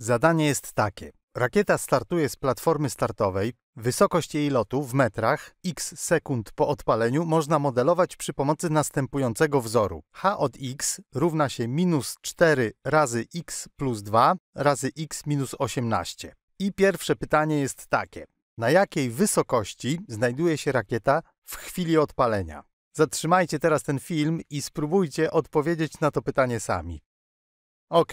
Zadanie jest takie. Rakieta startuje z platformy startowej. Wysokość jej lotu w metrach x sekund po odpaleniu można modelować przy pomocy następującego wzoru. h od x równa się minus 4 razy x plus 2 razy x minus 18. I pierwsze pytanie jest takie. Na jakiej wysokości znajduje się rakieta w chwili odpalenia? Zatrzymajcie teraz ten film i spróbujcie odpowiedzieć na to pytanie sami. Ok,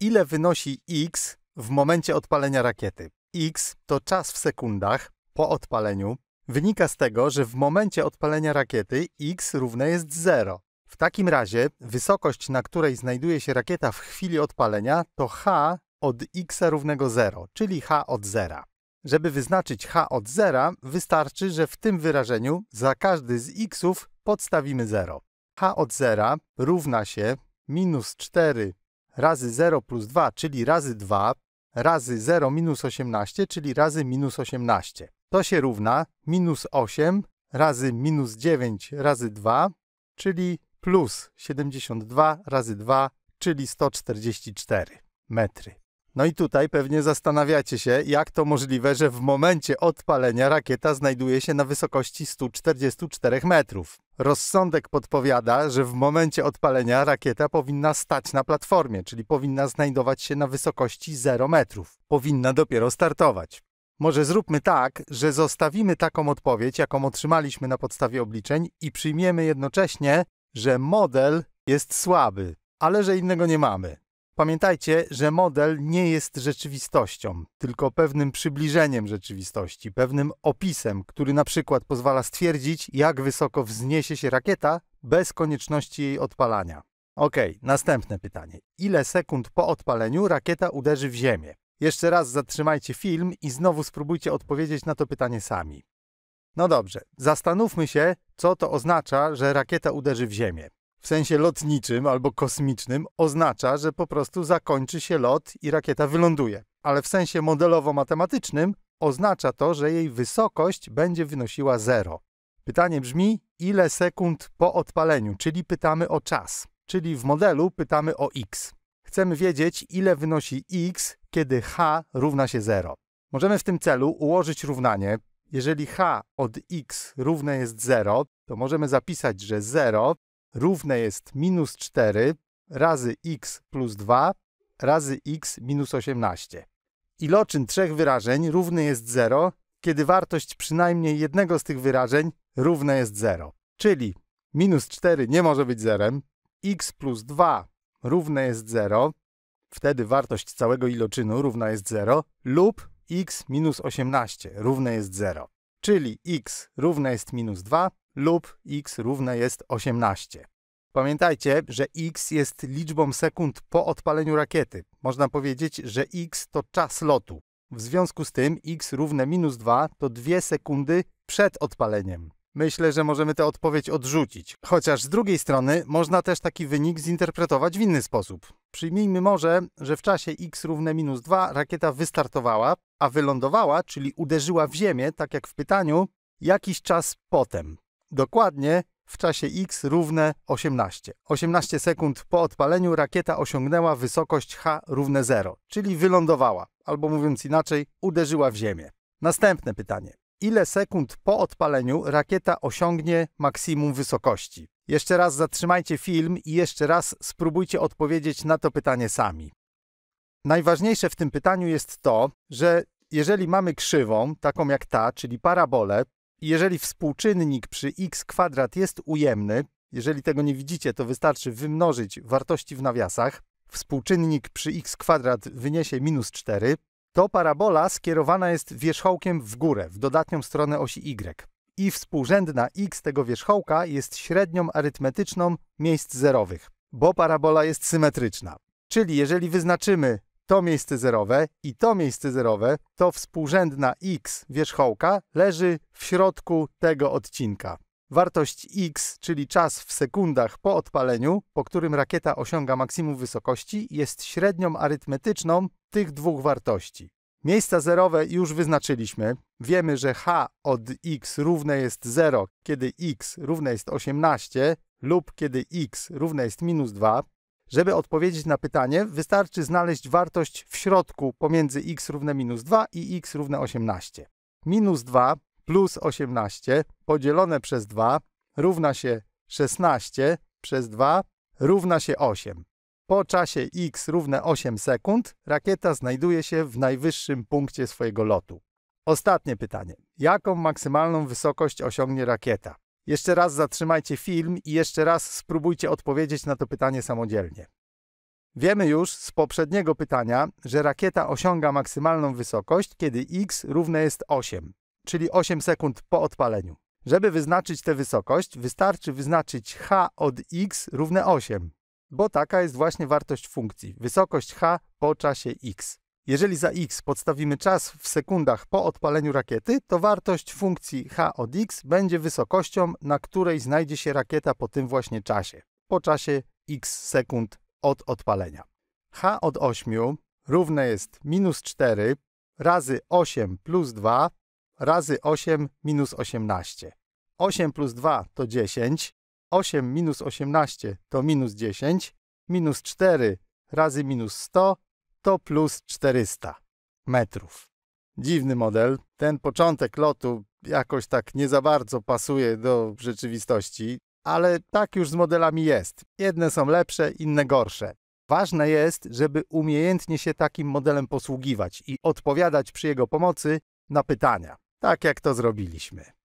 ile wynosi x w momencie odpalenia rakiety. x to czas w sekundach po odpaleniu. Wynika z tego, że w momencie odpalenia rakiety x równe jest 0. W takim razie wysokość, na której znajduje się rakieta w chwili odpalenia, to h od x równego 0, czyli h od 0. Żeby wyznaczyć h od 0, wystarczy, że w tym wyrażeniu za każdy z xów podstawimy 0. h od 0 równa się minus 4 razy 0 plus 2, czyli razy 2, razy 0 minus 18, czyli razy minus 18. To się równa minus 8 razy minus 9 razy 2, czyli plus 72 razy 2, czyli 144 metry. No i tutaj pewnie zastanawiacie się, jak to możliwe, że w momencie odpalenia rakieta znajduje się na wysokości 144 metrów. Rozsądek podpowiada, że w momencie odpalenia rakieta powinna stać na platformie, czyli powinna znajdować się na wysokości 0 metrów. Powinna dopiero startować. Może zróbmy tak, że zostawimy taką odpowiedź, jaką otrzymaliśmy na podstawie obliczeń i przyjmiemy jednocześnie, że model jest słaby, ale że innego nie mamy. Pamiętajcie, że model nie jest rzeczywistością, tylko pewnym przybliżeniem rzeczywistości, pewnym opisem, który na przykład pozwala stwierdzić, jak wysoko wzniesie się rakieta bez konieczności jej odpalania. Ok, następne pytanie. Ile sekund po odpaleniu rakieta uderzy w Ziemię? Jeszcze raz zatrzymajcie film i znowu spróbujcie odpowiedzieć na to pytanie sami. No dobrze, zastanówmy się, co to oznacza, że rakieta uderzy w Ziemię w sensie lotniczym albo kosmicznym oznacza, że po prostu zakończy się lot i rakieta wyląduje. Ale w sensie modelowo-matematycznym oznacza to, że jej wysokość będzie wynosiła zero. Pytanie brzmi, ile sekund po odpaleniu, czyli pytamy o czas, czyli w modelu pytamy o x. Chcemy wiedzieć, ile wynosi x, kiedy h równa się 0. Możemy w tym celu ułożyć równanie. Jeżeli h od x równe jest 0, to możemy zapisać, że 0 równe jest minus 4 razy x plus 2 razy x minus 18. Iloczyn trzech wyrażeń równy jest 0, kiedy wartość przynajmniej jednego z tych wyrażeń równa jest 0. Czyli minus 4 nie może być zerem, x plus 2 równe jest 0, wtedy wartość całego iloczynu równa jest 0, lub x minus 18 równe jest 0. Czyli x równe jest minus 2, lub x równe jest 18. Pamiętajcie, że x jest liczbą sekund po odpaleniu rakiety. Można powiedzieć, że x to czas lotu. W związku z tym x równe minus 2 to 2 sekundy przed odpaleniem. Myślę, że możemy tę odpowiedź odrzucić. Chociaż z drugiej strony można też taki wynik zinterpretować w inny sposób. Przyjmijmy może, że w czasie x równe minus 2 rakieta wystartowała, a wylądowała, czyli uderzyła w Ziemię, tak jak w pytaniu, jakiś czas potem. Dokładnie w czasie X równe 18. 18 sekund po odpaleniu rakieta osiągnęła wysokość H równe 0, czyli wylądowała, albo mówiąc inaczej, uderzyła w Ziemię. Następne pytanie. Ile sekund po odpaleniu rakieta osiągnie maksimum wysokości? Jeszcze raz zatrzymajcie film i jeszcze raz spróbujcie odpowiedzieć na to pytanie sami. Najważniejsze w tym pytaniu jest to, że jeżeli mamy krzywą, taką jak ta, czyli parabolę, jeżeli współczynnik przy x kwadrat jest ujemny, jeżeli tego nie widzicie, to wystarczy wymnożyć wartości w nawiasach, współczynnik przy x kwadrat wyniesie minus 4, to parabola skierowana jest wierzchołkiem w górę, w dodatnią stronę osi y. I współrzędna x tego wierzchołka jest średnią arytmetyczną miejsc zerowych, bo parabola jest symetryczna. Czyli jeżeli wyznaczymy to miejsce zerowe i to miejsce zerowe, to współrzędna x wierzchołka leży w środku tego odcinka. Wartość x, czyli czas w sekundach po odpaleniu, po którym rakieta osiąga maksimum wysokości, jest średnią arytmetyczną tych dwóch wartości. Miejsca zerowe już wyznaczyliśmy. Wiemy, że h od x równe jest 0, kiedy x równe jest 18 lub kiedy x równe jest minus 2. Żeby odpowiedzieć na pytanie, wystarczy znaleźć wartość w środku pomiędzy x równe minus 2 i x równe 18. Minus 2 plus 18 podzielone przez 2 równa się 16 przez 2 równa się 8. Po czasie x równe 8 sekund rakieta znajduje się w najwyższym punkcie swojego lotu. Ostatnie pytanie. Jaką maksymalną wysokość osiągnie rakieta? Jeszcze raz zatrzymajcie film i jeszcze raz spróbujcie odpowiedzieć na to pytanie samodzielnie. Wiemy już z poprzedniego pytania, że rakieta osiąga maksymalną wysokość, kiedy x równe jest 8, czyli 8 sekund po odpaleniu. Żeby wyznaczyć tę wysokość, wystarczy wyznaczyć h od x równe 8, bo taka jest właśnie wartość funkcji, wysokość h po czasie x. Jeżeli za x podstawimy czas w sekundach po odpaleniu rakiety, to wartość funkcji h od x będzie wysokością, na której znajdzie się rakieta po tym właśnie czasie, po czasie x sekund od odpalenia. h od 8 równe jest minus 4 razy 8 plus 2 razy 8 minus 18. 8 plus 2 to 10, 8 minus 18 to minus 10, minus 4 razy minus 100 100 plus 400 metrów. Dziwny model. Ten początek lotu jakoś tak nie za bardzo pasuje do rzeczywistości, ale tak już z modelami jest. Jedne są lepsze, inne gorsze. Ważne jest, żeby umiejętnie się takim modelem posługiwać i odpowiadać przy jego pomocy na pytania, tak jak to zrobiliśmy.